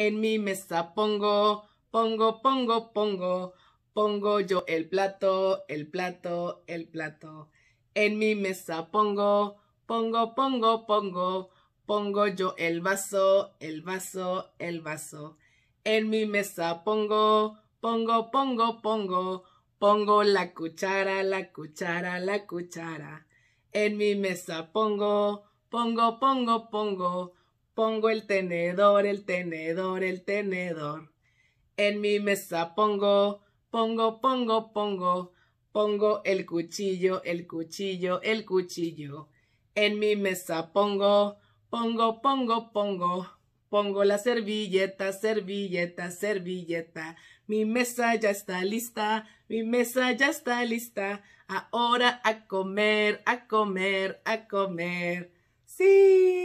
En mi mesa pongo, pongo, pongo, pongo, pongo yo el plato, el plato, el plato. En mi mesa pongo, pongo, pongo, pongo, pongo yo el vaso, el vaso, el vaso. En mi mesa pongo, pongo, pongo, pongo, pongo la cuchara, la cuchara, la cuchara. En mi mesa pongo, pongo, pongo, pongo, Pongo el tenedor, el tenedor, el tenedor. En mi mesa pongo, pongo, pongo, pongo. Pongo el cuchillo, el cuchillo, el cuchillo. En mi mesa pongo, pongo, pongo, pongo. Pongo la servilleta, servilleta, servilleta. Mi mesa ya está lista, mi mesa ya está lista. Ahora a comer, a comer, a comer. Sí.